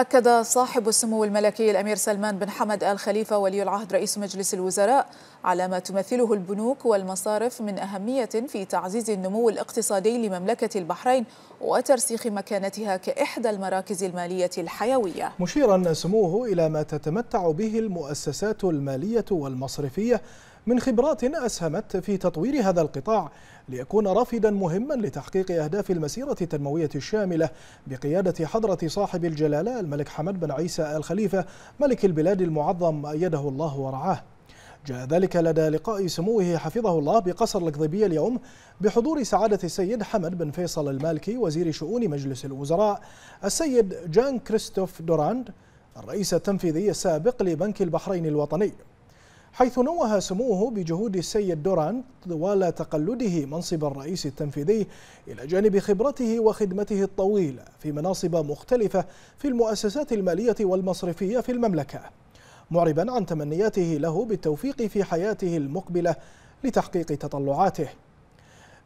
أكد صاحب السمو الملكي الأمير سلمان بن حمد آل خليفة ولي العهد رئيس مجلس الوزراء على ما تمثله البنوك والمصارف من أهمية في تعزيز النمو الاقتصادي لمملكة البحرين وترسيخ مكانتها كإحدى المراكز المالية الحيوية مشيرا سموه إلى ما تتمتع به المؤسسات المالية والمصرفية من خبرات أسهمت في تطوير هذا القطاع ليكون رافدا مهما لتحقيق أهداف المسيرة التنموية الشاملة بقيادة حضرة صاحب الجلالة الملك حمد بن عيسى الخليفة ملك البلاد المعظم أيده الله ورعاه جاء ذلك لدى لقاء سموه حفظه الله بقصر القضيبية اليوم بحضور سعادة السيد حمد بن فيصل المالكي وزير شؤون مجلس الوزراء السيد جان كريستوف دوراند الرئيس التنفيذي السابق لبنك البحرين الوطني حيث نوه سموه بجهود السيد دوران طوال تقلده منصب الرئيس التنفيذي إلى جانب خبرته وخدمته الطويلة في مناصب مختلفة في المؤسسات المالية والمصرفية في المملكة معربا عن تمنياته له بالتوفيق في حياته المقبلة لتحقيق تطلعاته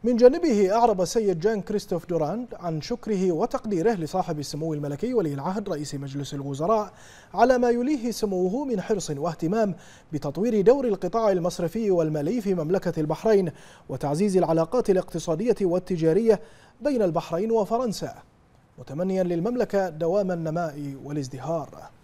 من جانبه أعرب السيد جان كريستوف دوراند عن شكره وتقديره لصاحب السمو الملكي ولي العهد رئيس مجلس الوزراء على ما يليه سموه من حرص واهتمام بتطوير دور القطاع المصرفي والمالي في مملكة البحرين وتعزيز العلاقات الاقتصادية والتجارية بين البحرين وفرنسا متمنيا للمملكة دوام النماء والازدهار